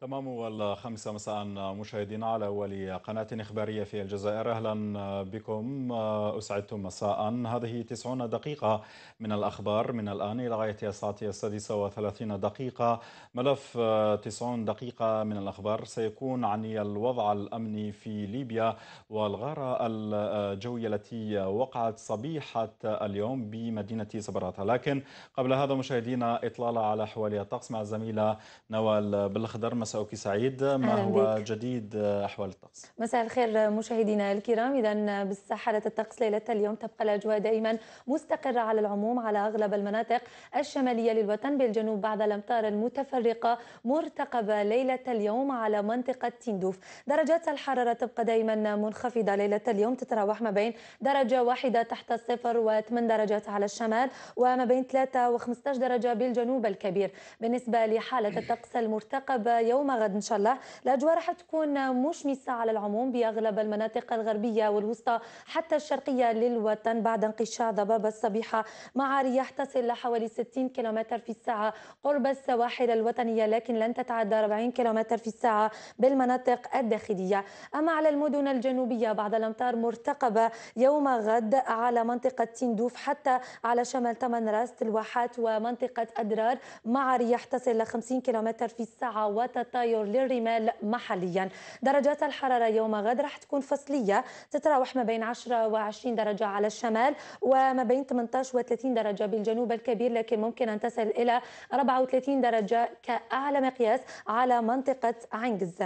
تمام والخمسة مساء مشاهدينا على أول قناة إخبارية في الجزائر أهلا بكم أسعدتم مساء هذه تسعون دقيقة من الأخبار من الآن إلى غاية الساعة السادسة وثلاثين دقيقة ملف تسعون دقيقة من الأخبار سيكون عن الوضع الأمني في ليبيا والغارة الجوية التي وقعت صبيحة اليوم بمدينة سبراتا لكن قبل هذا مشاهدينا إطلالة على حوالي الطقس مع الزميلة نوال بالخضر مساءك سعيد ما هو بيك. جديد أحوال الطقس مساء الخير مشاهدينا الكرام إذا بالساحة الطقس ليلة اليوم تبقى الأجواء دائما مستقرة على العموم على أغلب المناطق الشمالية للوطن بالجنوب بعض الأمطار المتفرقة مرتقبة ليلة اليوم على منطقة تندوف درجات الحرارة تبقى دائما منخفضة ليلة اليوم تتراوح ما بين درجة واحدة تحت الصفر و8 درجات على الشمال وما بين 3 و 15 درجة بالجنوب الكبير بالنسبة لحالة الطقس المرتقبة يوم اليوم غد ان شاء الله الاجواء راح تكون مشمسه على العموم باغلب المناطق الغربيه والوسطى حتى الشرقيه للوطن بعد انقشاع ضباب الصبيحه مع رياح تصل لحوالي 60 كيلومتر في الساعه قرب السواحل الوطنيه لكن لن تتعدى 40 كيلومتر في الساعه بالمناطق الداخليه اما على المدن الجنوبيه بعض الامطار مرتقبه يوم غد على منطقه تندوف حتى على شمال تمن راس الواحات ومنطقه ادرار مع رياح تصل ل 50 كيلومتر في الساعه وتت التطاير للرمال محليا درجات الحرارة يوم غد راح تكون فصلية تتراوح ما بين 10 و 20 درجة على الشمال وما بين 18 و 30 درجة بالجنوب الكبير لكن ممكن أن تصل إلى 34 درجة كأعلى مقياس على منطقة عنجز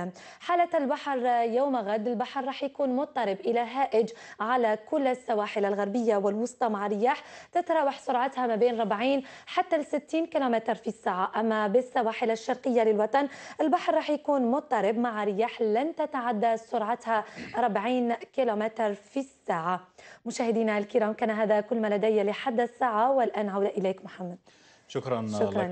حالة البحر يوم غد البحر راح يكون مضطرب إلى هائج على كل السواحل الغربية والوسطى مع رياح تتراوح سرعتها ما بين 40 حتى ل 60 كم في الساعة أما بالسواحل الشرقية للوطن البحر راح يكون مضطرب مع رياح لن تتعدى سرعتها 40 كيلومتر في الساعة مشاهدينا الكرام كان هذا كل ما لدي لحد الساعة والآن عودة إليك محمد شكرا, شكرا لك